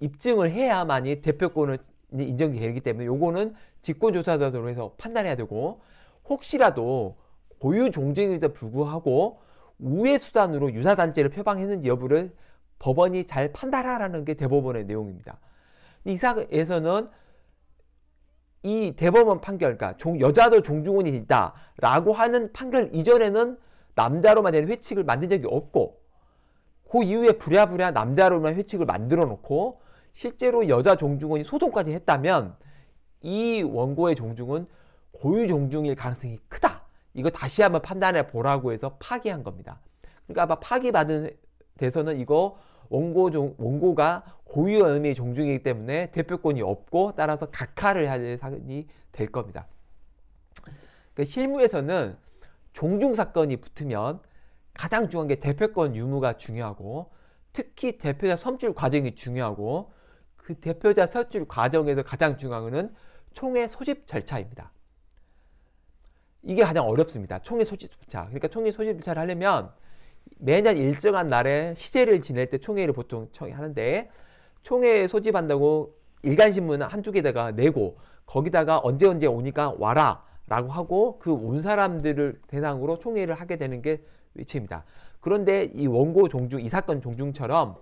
입증을 해야만이 대표권을 인정이 되기 때문에 요거는 직권조사자로 해서 판단해야 되고 혹시라도 고유 종쟁에도 불구하고 우회 수단으로 유사 단체를 표방했는지 여부를 법원이 잘 판단하라는 게 대법원의 내용입니다. 이 사건에서는 이 대법원 판결, 그러니까 종, 여자도 종중원이 있다라고 하는 판결 이전에는 남자로만 된 회칙을 만든 적이 없고 그 이후에 부랴부랴 남자로만 회칙을 만들어 놓고 실제로 여자 종중원이 소송까지 했다면 이 원고의 종중은 고유 종중일 가능성이 크다. 이거 다시 한번 판단해 보라고 해서 파기한 겁니다. 그러니까 아마 파기받은 데서는 이거 원고 종, 원고가 고유 의미 종중이기 때문에 대표권이 없고 따라서 각하를 해야 될 사건이 될 겁니다. 그러니까 실무에서는 종중 사건이 붙으면 가장 중요한 게 대표권 유무가 중요하고 특히 대표자 선출 과정이 중요하고 그 대표자 선출 과정에서 가장 중요한 것은 총회 소집 절차입니다. 이게 가장 어렵습니다. 총회 소집 절차. 그러니까 총회 소집 절차를 하려면 매년 일정한 날에 시제를 지낼 때 총회를 보통 하는데 총회 소집한다고 일간신문 한두 개다가 내고 거기다가 언제 언제 오니까 와라 라고 하고 그 온 사람들을 대상으로 총회를 하게 되는 게 위치입니다. 그런데 이 원고 종중, 이 사건 종중처럼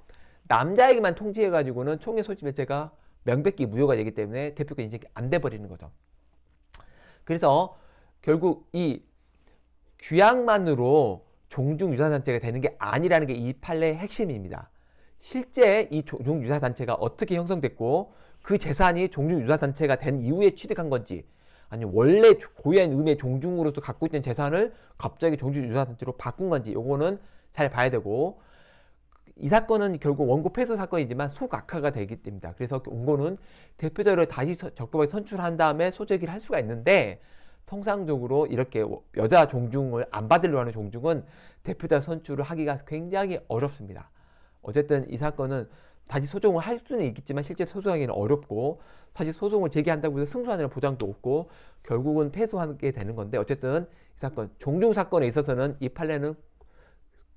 남자에게만 통지해가지고는 총회 소집 매체가 명백히 무효가 되기 때문에 대표가 인식이 안 돼버리는 거죠. 그래서 결국 이 규약만으로 종중 유사 단체가 되는 게 아니라는 게 이 판례의 핵심입니다. 실제 이 종중 유사 단체가 어떻게 형성됐고 그 재산이 종중 유사 단체가 된 이후에 취득한 건지 아니 원래 고유한 의미의 종중으로서 갖고 있던 재산을 갑자기 종중 유사 단체로 바꾼 건지 요거는 잘 봐야 되고 이 사건은 결국 원고 패소 사건이지만 소각화가 되기 때문입니다. 그래서 원고는 대표자를 다시 적법하게 선출한 다음에 소재기를 할 수가 있는데 통상적으로 이렇게 여자 종중을 안 받으려 고 하는 종중은 대표자 선출을 하기가 굉장히 어렵습니다. 어쨌든 이 사건은 다시 소송을 할 수는 있겠지만 실제 소송하기는 어렵고 다시 소송을 제기한다고 해서 승소하는 보장도 없고 결국은 패소하게 되는 건데 어쨌든 이 사건 종중 사건에 있어서는 이 판례는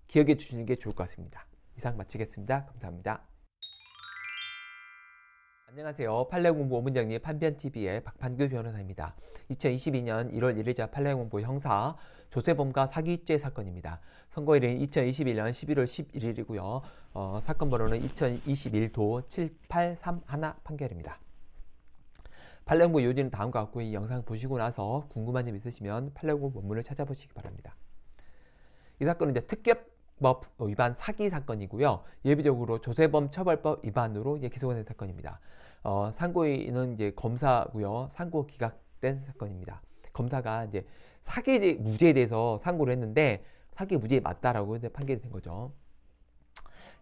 기억해 주시는 게 좋을 것 같습니다. 이상 마치겠습니다. 감사합니다. 안녕하세요. 판례공부 오문정리 판변TV의 박판규 변호사입니다. 2022년 1월 1일자 판례공부 형사 조세범과 사기죄 사건입니다. 선거일은 2021년 11월 11일이고요. 어, 사건 번호는 2021도 7831 판결입니다. 판례공부 요지는 다음과 같고 이 영상 보시고 나서 궁금한 점 있으시면 판례공부 원문을 찾아보시기 바랍니다. 이 사건은 이제 특급 법 위반 사기 사건이고요. 예비적으로 조세범 처벌법 위반으로 기소된 사건입니다. 어, 상고인은 이제 검사고요. 상고 기각된 사건입니다. 검사가 이제 사기 무죄에 대해서 상고를 했는데 사기 무죄에 맞다라고 판결이 된 거죠.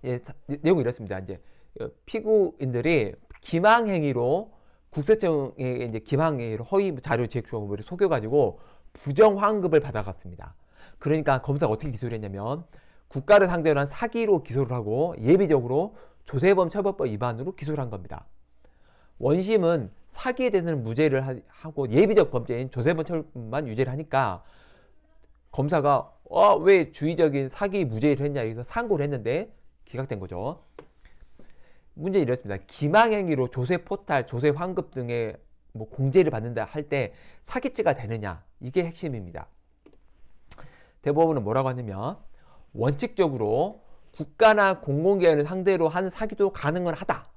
예, 네, 내용이 이렇습니다. 이제 어, 피고인들이 기망행위로 국세청에 이제 기망행위로 허위 자료 제출업무를 속여가지고 부정 환급을 받아갔습니다. 그러니까 검사가 어떻게 기소를 했냐면 국가를 상대로 한 사기로 기소를 하고 예비적으로 조세범 처벌법 위반으로 기소를 한 겁니다. 원심은 사기에 대해서는 무죄를 하고 예비적 범죄인 조세범 처만 유죄를 하니까 검사가 어, 왜 주의적인 사기 무죄를 했냐 해서 상고를 했는데 기각된 거죠. 문제 는 이렇습니다. 기망행위로 조세 포탈, 조세 환급 등의 뭐 공제를 받는다 할 때 사기죄가 되느냐 이게 핵심입니다. 대법원은 뭐라고 하냐면 원칙적으로 국가나 공공기관을 상대로 한 사기도 가능은 하다.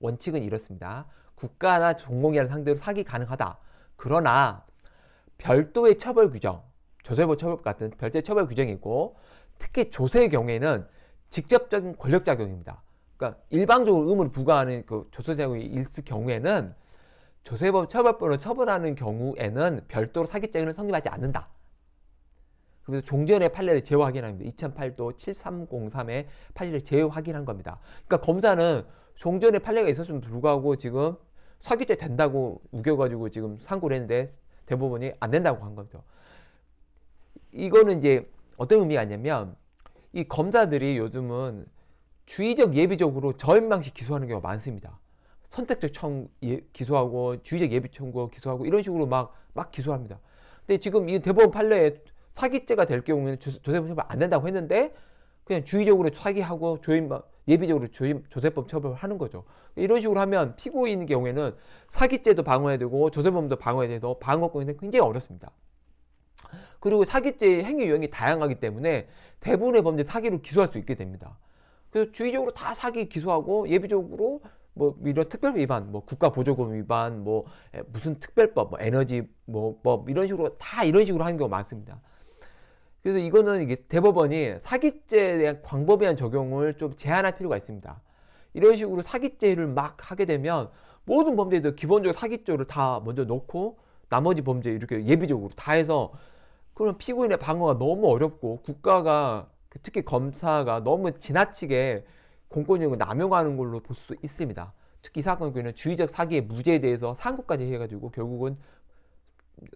원칙은 이렇습니다. 국가나 전공이라는 상대로 사기 가능하다. 그러나 별도의 처벌 규정, 조세부 처벌 같은 별도의 처벌 규정이고 특히 조세의 경우에는 직접적인 권력작용입니다. 그러니까 일방적으로 의무를 부과하는 그 조세작용이 있을 경우에는 조세법 처벌법으로 처벌하는 경우에는 별도로 사기죄는 성립하지 않는다. 그래서 종전의 판례를 재확인합니다. 2008도 7303의 판례를 재확인한 겁니다. 그러니까 검사는 종전에 판례가 있었으면 불구하고 지금 사기죄 된다고 우겨가지고 지금 상고를 했는데 대부분이안 된다고 한겁니 이거는 이제 어떤 의미가 냐면이 검사들이 요즘은 주의적 예비적으로 저임방식 기소하는 경우가 많습니다. 선택적 청 예, 기소하고 주의적 예비 청구 기소하고 이런 식으로 막 막 기소합니다. 근데 지금 이 대법원 판례에 사기죄가 될 경우에는 조세범 처벌 안 된다고 했는데 그냥 주의적으로 사기하고 조임방 예비적으로 조세법 처벌을 하는 거죠. 이런 식으로 하면 피고인 경우에는 사기죄도 방어해야 되고 조세범도 방어해야 돼서 방어권이 굉장히 어렵습니다. 그리고 사기죄의 행위 유형이 다양하기 때문에 대부분의 범죄 사기로 기소할 수 있게 됩니다. 그래서 주의적으로 다 사기 기소하고 예비적으로 뭐 이런 특별 위반, 뭐 국가 보조금 위반, 뭐 무슨 특별법, 뭐 에너지 뭐법 뭐 이런 식으로 다 이런 식으로 하는 경우가 많습니다. 그래서 이거는 대법원이 사기죄에 대한 광범위한 적용을 좀 제한할 필요가 있습니다. 이런 식으로 사기죄를 막 하게 되면 모든 범죄에서 기본적으로 사기죄를 다 먼저 넣고 나머지 범죄 이렇게 예비적으로 다 해서 그런 피고인의 방어가 너무 어렵고 국가가 그 특히 검사가 너무 지나치게 공권력을 남용하는 걸로 볼 수 있습니다. 특히 이 사건 경우는 주의적 사기의 무죄에 대해서 상고까지 해가지고 결국은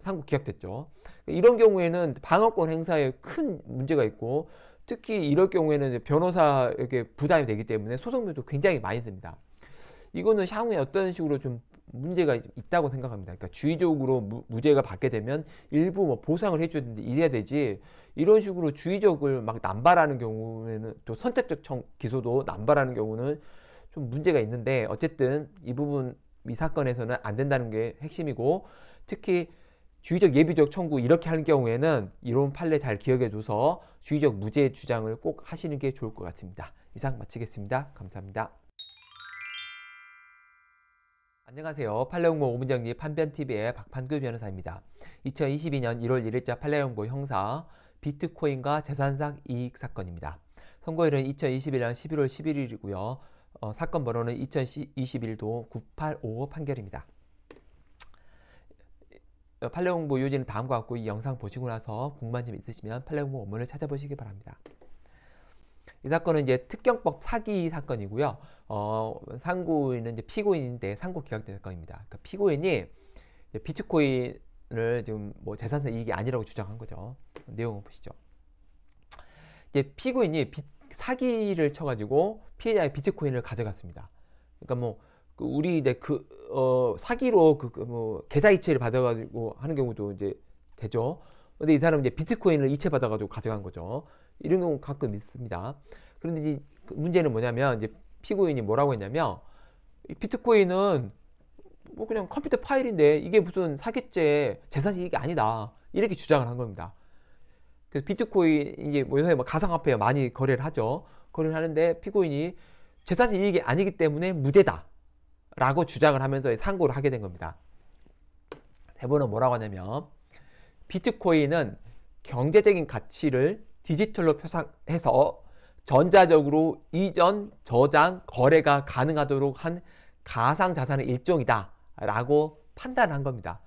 상국 기각됐죠. 이런 경우에는 방어권 행사에 큰 문제가 있고 특히 이럴 경우에는 변호사에게 부담이 되기 때문에 소송비도 굉장히 많이 듭니다. 이거는 향후에 어떤 식으로 좀 문제가 있다고 생각합니다. 그러니까 주의적으로 무, 죄가 받게 되면 일부 뭐 보상을 해주는데 이래야 되지 이런 식으로 주의적을 막 남발하는 경우에는 또 선택적 청, 기소도 남발하는 경우는 좀 문제가 있는데 어쨌든 이 부분 이 사건에서는 안 된다는 게 핵심이고 특히 주의적 예비적 청구 이렇게 하는 경우에는 이론 판례 잘 기억해 줘서 주의적 무죄 주장을 꼭 하시는 게 좋을 것 같습니다. 이상 마치겠습니다. 감사합니다. 안녕하세요. 판례연구 오문장님 판변TV의 박판규 변호사입니다. 2022년 1월 1일자 판례연구 형사 비트코인과 재산상 이익 사건입니다. 선고일은 2021년 11월 11일이고요. 어, 사건 번호는 2021도 9855 판결입니다. 어, 팔레공부 요지는 다음과 같고 이 영상 보시고 나서 궁금한 점 있으시면 팔레공부 원문을 찾아보시기 바랍니다. 이 사건은 이제 특경법 사기 사건이고요. 어, 상고인은 이제 피고인인데 상고 기각된 사건입니다. 그러니까 피고인이 비트코인을 지금 뭐 재산세 이익이 아니라고 주장한 거죠. 내용을 보시죠. 이제 피고인이 비, 사기를 쳐가지고 피해자의 비트코인을 가져갔습니다. 그러니까 뭐그 우리 이제 그 어, 사기로 그뭐 그 계좌 이체를 받아가지고 하는 경우도 이제 되죠. 근데 이 사람은 이제 비트코인을 이체 받아가지고 가져간 거죠. 이런 경우 가끔 있습니다. 그런데 이제 그 문제는 뭐냐면 이제 피고인이 뭐라고 했냐면 이 비트코인은 뭐 그냥 컴퓨터 파일인데 이게 무슨 사기죄 재산이 이게 아니다 이렇게 주장을 한 겁니다. 그 비트코인 이제 뭐 요새 뭐 가상화폐 많이 거래를 하죠. 거래를 하는데 피고인이 재산 이익이 아니기 때문에 무죄다 라고 주장을 하면서 상고를 하게 된 겁니다. 대본은 뭐라고 하냐면 비트코인은 경제적인 가치를 디지털로 표상해서 전자적으로 이전, 저장, 거래가 가능하도록 한 가상자산의 일종이다 라고 판단한 겁니다.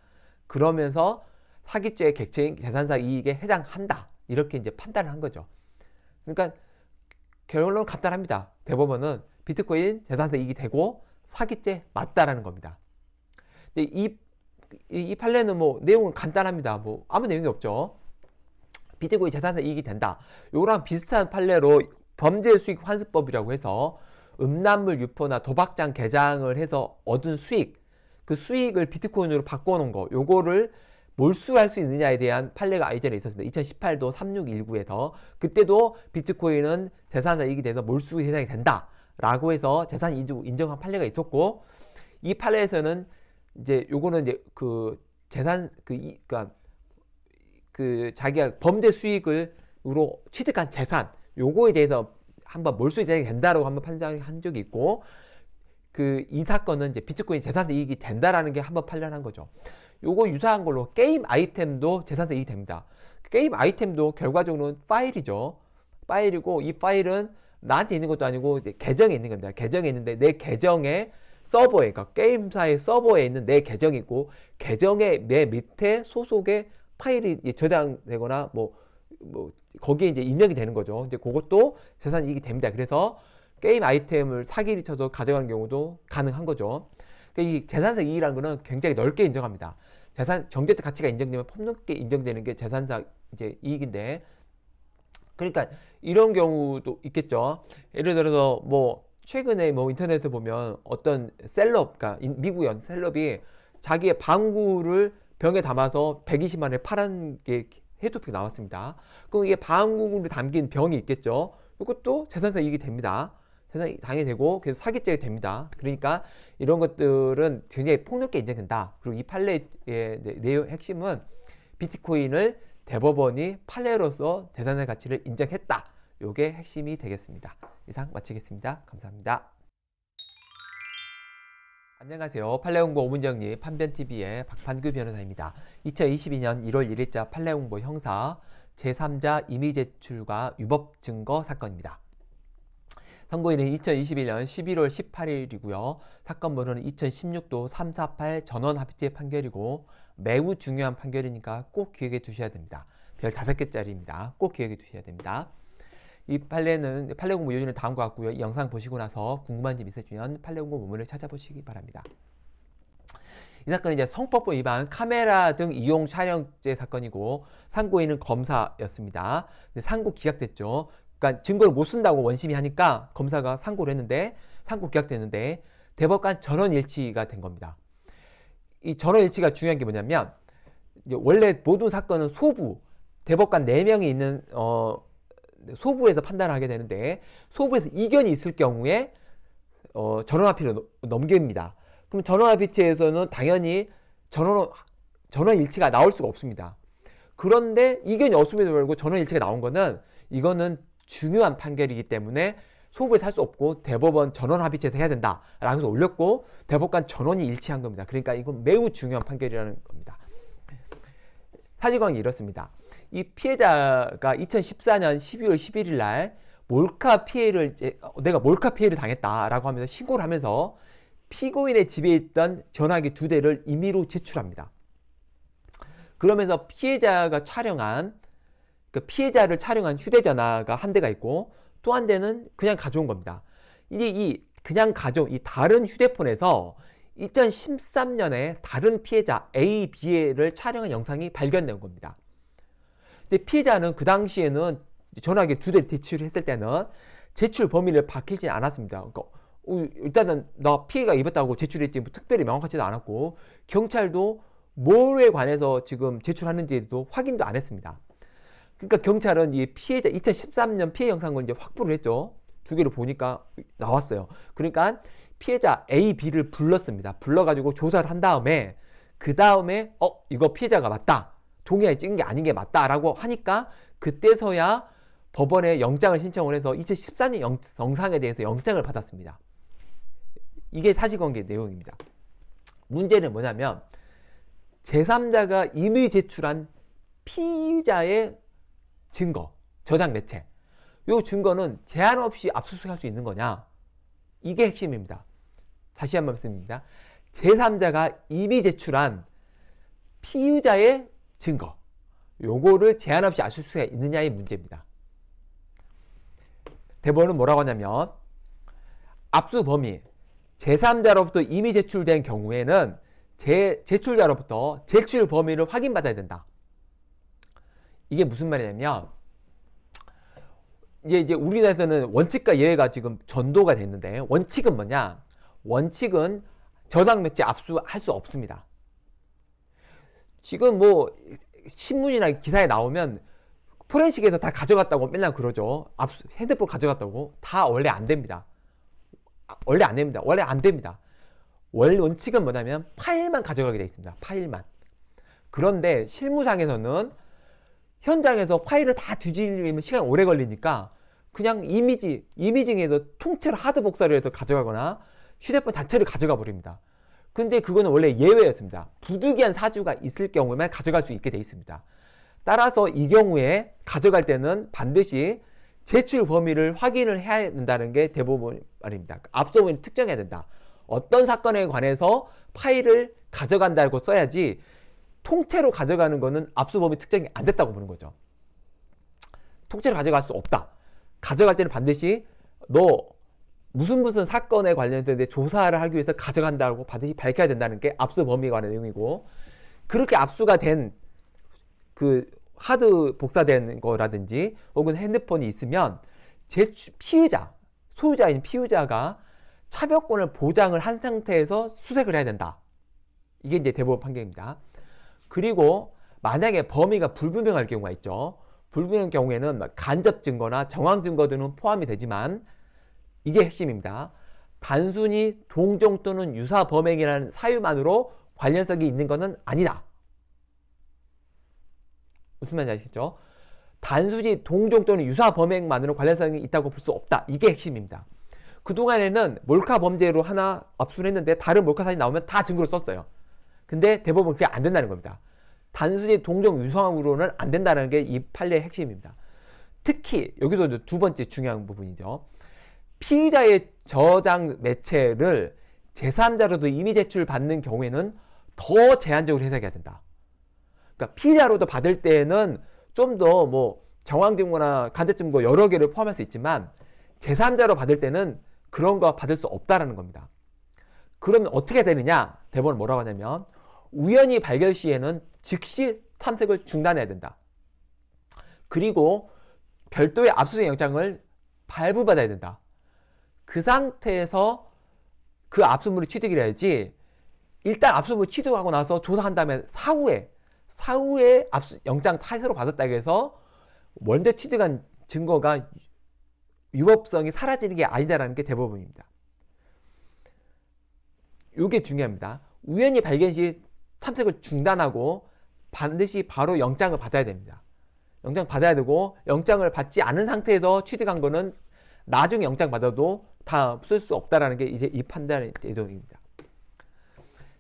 그러면서 사기죄의 객체인 재산사 이익에 해당한다 이렇게 이제 판단을 한 거죠. 그러니까 결론은 간단합니다. 대법원은 비트코인 재산사 이익이 되고 사기죄 맞다라는 겁니다. 근데 이, 이, 판례는 뭐 내용은 간단합니다. 뭐 아무 내용이 없죠. 비대고의 재산세 이익이 된다. 요랑 비슷한 판례로 범죄 수익 환수법이라고 해서 음란물 유포나 도박장 개장을 해서 얻은 수익 그 수익을 비트코인으로 바꿔놓은 거 요거를 몰수할 수 있느냐에 대한 판례가 예전에 있었습니다. 2018도 3619에서 그때도 비트코인은 재산세 이익이 돼서 몰수 해당이 된다. 라고 해서 재산 인정한 판례가 있었고 이 판례에서는 이제 요거는 이제 그 재산 그 이, 그러니까 그 자기가 범죄 수익을 으로 취득한 재산 요거에 대해서 한번 몰수이 된다라고 한번 판단한 적이 있고 그 이 사건은 이제 비트코인 재산세 이익이 된다라는 게 한번 판단한 거죠. 요거 유사한 걸로 게임 아이템도 재산세 이익 이 됩니다. 게임 아이템도 결과적으로는 파일이죠. 파일이고 이 파일은 나한테 있는 것도 아니고 계정에 있는 겁니다. 계정에 있는데 내 계정에 서버에 그러니까 게임사의 서버에 있는 내 계정이고 계정의 내 밑에 소속의 파일이 저장되거나 뭐, 뭐 거기에 이제 입력이 되는 거죠. 이제 그것도 재산 이익이 됩니다. 그래서 게임 아이템을 사기를 쳐서 가져가는 경우도 가능한 거죠. 그러니까 이 재산상 이익이라는 거는 굉장히 넓게 인정합니다. 재산 경제적 가치가 인정되면 폭넓게 인정되는 게 재산상 이제 이익인데 그러니까 이런 경우도 있겠죠. 예를 들어서 뭐 최근에 뭐 인터넷에 보면 어떤 셀럽, 그러니까 미국연 셀럽이 자기의 방구를 병에 담아서 120만에 파란 게 해투표 나왔습니다. 그럼 이게 방구를 담긴 병이 있겠죠. 이것도 재산세 이익이 됩니다. 세상이 당해 되고 그래 사기죄가 됩니다. 그러니까 이런 것들은 굉장히 폭넓게 인정된다. 그리고 이 판례의 내용 핵심은 비트코인을 대법원이 판례로서 재산의 가치를 인정했다. 요게 핵심이 되겠습니다. 이상 마치겠습니다. 감사합니다. 안녕하세요. 판례홍보 오문정리 판변TV의 박판규 변호사입니다. 2022년 1월 1일자 판례홍보 형사 제3자 임의제출과 유법증거 사건입니다. 선고일은 2021년 11월 18일이고요. 사건 번호는 2016도 348 전원 합의체 판결이고 매우 중요한 판결이니까 꼭 기억해 두셔야 됩니다. 별 5개짜리입니다. 꼭 기억해 두셔야 됩니다. 이 판례는 판례 공부 요지는 다음과 같고요. 영상 보시고 나서 궁금한 점 있으시면 판례 공부 문을 찾아보시기 바랍니다. 이 사건은 이제 성법법 위반 카메라 등 이용 촬영죄 사건이고 상고인은 검사였습니다. 상고 기각됐죠. 그러니까 증거를 못 쓴다고 원심이 하니까 검사가 상고를 했는데 상고 기각됐는데 대법관 전원 일치가 된 겁니다. 이 전원 일치가 중요한 게 뭐냐면 원래 모든 사건은 소부 대법관 네명이 있는 어 네, 소부에서 판단을 하게 되는데 소부에서 이견이 있을 경우에 어, 전원합의를 넘깁니다. 그럼 전원합의체에서는 당연히 전원 전원 일치가 나올 수가 없습니다. 그런데 이견이 없음에도 불구하고 전원 일치가 나온 거는 이거는 중요한 판결이기 때문에 소부에서 할 수 없고 대법원 전원 합의체에서 해야 된다라고 해서 올렸고 대법관 전원이 일치한 겁니다. 그러니까 이건 매우 중요한 판결이라는 겁니다. 사지광이 이렇습니다. 이 피해자가 2014년 12월 11일 날 몰카 피해를 어, 내가 몰카 피해를 당했다라고 하면서 신고를 하면서 피고인의 집에 있던 전화기 두 대를 임의로 제출합니다. 그러면서 피해자가 촬영한 그 피해자를 촬영한 휴대전화가 한 대가 있고 또 한 대는 그냥 가져온 겁니다. 이게 이 그냥 가져온 이 다른 휴대폰에서 2013년에 다른 피해자 A, B를 촬영한 영상이 발견된 겁니다. 근데 피해자는 그 당시에는 전화기 두 대대출 했을 때는 제출 범위를 밝히지 않았습니다. 그러니까 어, 일단은 나 피해가 입었다고 제출했지 뭐 특별히 명확하지도 않았고 경찰도 뭐에 관해서 지금 제출하는지도 확인도 안 했습니다. 그러니까 경찰은 이 피해자 2013년 피해 영상을 이제 확보를 했죠. 두 개를 보니까 나왔어요. 그러니까 피해자 A, B를 불렀습니다. 불러가지고 조사를 한 다음에 그 다음에 어 이거 피해자가 맞다. 동의하에 찍은 게 아닌 게 맞다라고 하니까 그때서야 법원에 영장을 신청을 해서 2014년 영, 영상에 대해서 영장을 받았습니다. 이게 사실관계 내용입니다. 문제는 뭐냐면 제3자가 임의 제출한 피의자의 증거, 저장 매체 이 증거는 제한 없이 압수수색할 수 있는 거냐 이게 핵심입니다. 다시 한 번 말씀입니다. 제3자가 이미 제출한 피의자의 증거 요거를 제한 없이 아실 수가 있느냐의 문제입니다. 대법원은 뭐라고 하냐면 압수 범위 제3자로부터 이미 제출된 경우에는 제, 제출자로부터 제출 범위를 확인받아야 된다. 이게 무슨 말이냐면 이제 이제 우리나라에서는 원칙과 예외가 지금 전도가 됐는데 원칙은 뭐냐? 원칙은 저당 매체 압수할 수 없습니다. 지금 뭐 신문이나 기사에 나오면 포렌식에서 다 가져갔다고 맨날 그러죠. 압수, 핸드폰 가져갔다고. 다 원래 안 됩니다. 아, 원래 안 됩니다. 원래 안 됩니다. 원 원칙은 뭐냐면 파일만 가져가게 되 있습니다. 파일만. 그런데 실무상에서는 현장에서 파일을 다 뒤지려면 시간이 오래 걸리니까 그냥 이미지, 이미징에서 통째로 하드 복사를 해서 가져가거나 휴대폰 자체를 가져가 버립니다. 근데 그거는 원래 예외였습니다. 부득이한 사주가 있을 경우에만 가져갈 수 있게 돼 있습니다. 따라서 이 경우에 가져갈 때는 반드시 제출 범위를 확인을 해야 된다는 게 대부분 말입니다. 그러니까 앞서 보인 특정해야 된다. 어떤 사건에 관해서 파일을 가져간다고 써야지 통째로 가져가는 거는 압수범위 특정이 안 됐다고 보는 거죠. 통째로 가져갈 수 없다. 가져갈 때는 반드시 너 무슨 무슨 사건에 관련된 조사를 하기 위해서 가져간다고 반드시 밝혀야 된다는 게 압수 범위에 관한 내용이고 그렇게 압수가 된 그 하드 복사된 거라든지 혹은 핸드폰이 있으면 제 피의자 소유자인 피의자가 차별권을 보장을 한 상태에서 수색을 해야 된다. 이게 이제 대법원 판결입니다. 그리고 만약에 범위가 불분명할 경우가 있죠. 불분명한 경우에는 간접 증거나 정황 증거 등은 포함이 되지만 이게 핵심입니다. 단순히 동종 또는 유사 범행이라는 사유만으로 관련성이 있는 것은 아니다. 무슨 말인지 아시겠죠? 단순히 동종 또는 유사 범행만으로 관련성이 있다고 볼 수 없다. 이게 핵심입니다. 그동안에는 몰카 범죄로 하나 압수를 했는데 다른 몰카 사진 나오면 다 증거로 썼어요. 근데 대법원 그게 안 된다는 겁니다. 단순히 동종 유사함으로는 안 된다는 게 이 판례의 핵심입니다. 특히 여기서 두 번째 중요한 부분이죠. 피의자의 저장 매체를 재산자로도 이미 제출받는 경우에는 더 제한적으로 해석해야 된다. 그러니까 피의자로도 받을 때에는 좀 더 뭐 정황증거나 간접증거 뭐 여러 개를 포함할 수 있지만 재산자로 받을 때는 그런 거 받을 수 없다라는 겁니다. 그러면 어떻게 되느냐? 대법원 뭐라고 하냐면 우연히 발견 시에는 즉시 탐색을 중단해야 된다. 그리고 별도의 압수수색 영장을 발부받아야 된다. 그 상태에서 그 압수물을 취득이라야지 일단 압수물 취득하고 나서 조사한 다음에 사후에 사후에 압수 영장 사세로 받았다 해서 원대 취득한 증거가 위법성이 사라지는 게 아니다라는 게 대법원입니다. 요게 중요합니다. 우연히 발견 시 탐색을 중단하고 반드시 바로 영장을 받아야 됩니다. 영장 받아야 되고 영장을 받지 않은 상태에서 취득한 거는 나중에 영장 받아도 다쓸수 없다라는 게 이제 이 판단의 내용입니다.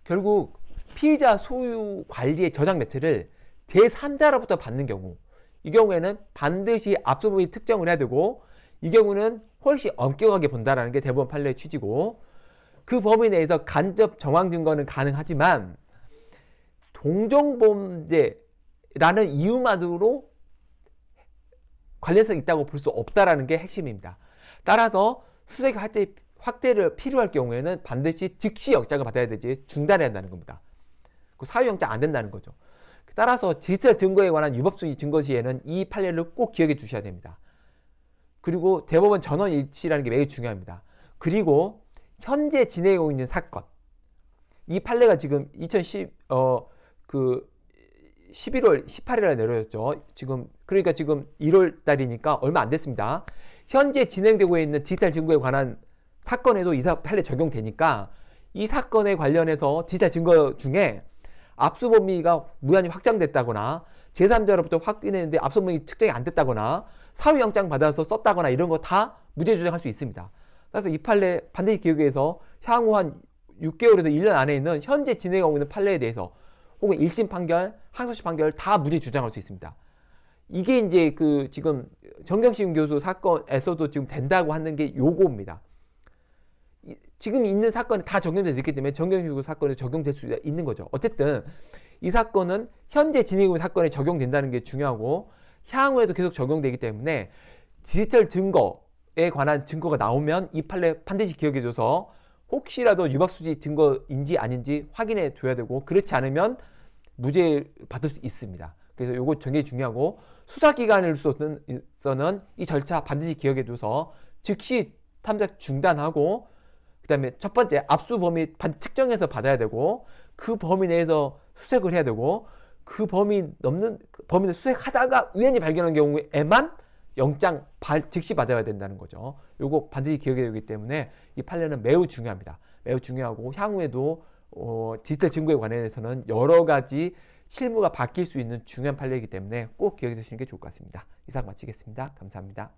결국 피의자 소유 관리의 저장 매체를 제3자로부터 받는 경우 이 경우에는 반드시 앞서 보기 특정을 해야 되고 이 경우는 훨씬 엄격하게 본다라는 게 대법원 판례의 취지고 그 범위 내에서 간접 정황 증거는 가능하지만 동종범죄라는 이유만으로 관련성 있다고 볼 수 없다라는 게 핵심입니다. 따라서 수색기 확대, 확대를 필요할 경우에는 반드시 즉시 영장을 받아야 되지 중단해야 한다는 겁니다. 그 사유영장 안 된다는 거죠. 따라서 지털 증거에 관한 유법순위 증거 시에는 이 판례를 꼭 기억해 주셔야 됩니다. 그리고 대법원 전원 일치라는 게 매우 중요합니다. 그리고 현재 진행하고 있는 사건. 이 판례가 지금 2010, 어, 그, 11월 18일에 내려졌죠. 지금, 그러니까 지금 1월 달이니까 얼마 안 됐습니다. 현재 진행되고 있는 디지털 증거에 관한 사건에도 이 판례 적용되니까 이 사건에 관련해서 디지털 증거 중에 압수범위가 무한히 확장됐다거나 제3자로부터 확인했는데 압수범위 측정이 안 됐다거나 사후영장 받아서 썼다거나 이런 거 다 무죄 주장할 수 있습니다. 그래서 이 판례 반드시 기억해서 향후 한 6개월에서 1년 안에 있는 현재 진행하고 있는 판례에 대해서 혹은 1심 판결, 항소심 판결 다 무죄 주장할 수 있습니다. 이게 이제 그 지금 정경심 교수 사건에서도 지금 된다고 하는 게요겁니다 지금 있는 사건에 다 적용될 수 있기 때문에 정경심 교수 사건에 적용될 수 있는 거죠. 어쨌든 이 사건은 현재 진행형 사건에 적용된다는 게 중요하고 향후에도 계속 적용되기 때문에 디지털 증거에 관한 증거가 나오면 이 판례 반드시 기억해줘서 혹시라도 유박수지 증거인지 아닌지 확인해 둬야 되고 그렇지 않으면 무죄 받을 수 있습니다. 그래서 요거 굉장히 중요하고 수사기관으로서는 이 절차 반드시 기억해 둬서 즉시 탐색 중단하고 그 다음에 첫 번째 압수 범위 측정해서 받아야 되고 그 범위 내에서 수색을 해야 되고 그 범위 넘는 그 범위 내 수색하다가 우연히 발견한 경우에만 영장 발, 즉시 받아야 된다는 거죠. 요거 반드시 기억해야 되기 때문에 이 판례는 매우 중요합니다. 매우 중요하고 향후에도 어, 디지털 증거에 관해서는 여러 가지 실무가 바뀔 수 있는 중요한 판례이기 때문에 꼭 기억해 두시는 게 좋을 것 같습니다. 이상 마치겠습니다. 감사합니다.